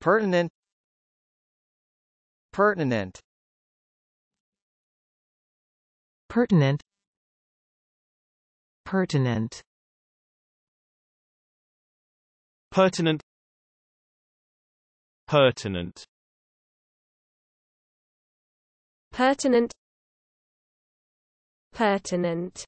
pertinent pertinent pertinent pertinent pertinent pertinent pertinent pertinent